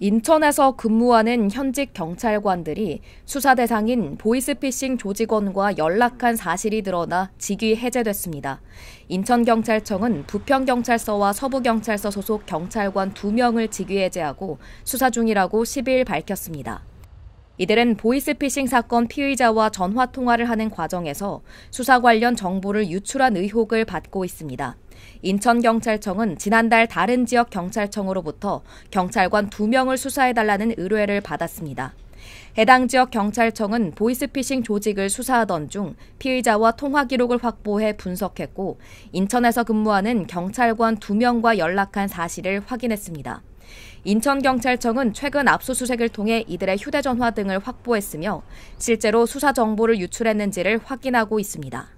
인천에서 근무하는 현직 경찰관들이 수사 대상인 보이스피싱 조직원과 연락한 사실이 드러나 직위 해제됐습니다. 인천경찰청은 부평경찰서와 서부경찰서 소속 경찰관 2명을 직위 해제하고 수사 중이라고 10일 밝혔습니다. 이들은 보이스피싱 사건 피의자와 전화 통화를 하는 과정에서 수사 관련 정보를 유출한 의혹을 받고 있습니다. 인천경찰청은 지난달 다른 지역 경찰청으로부터 경찰관 2명을 수사해달라는 의뢰를 받았습니다. 해당 지역 경찰청은 보이스피싱 조직을 수사하던 중 피의자와 통화 기록을 확보해 분석했고 인천에서 근무하는 경찰관 2명과 연락한 사실을 확인했습니다. 인천경찰청은 최근 압수수색을 통해 이들의 휴대전화 등을 확보했으며 실제로 수사 정보를 유출했는지를 확인하고 있습니다.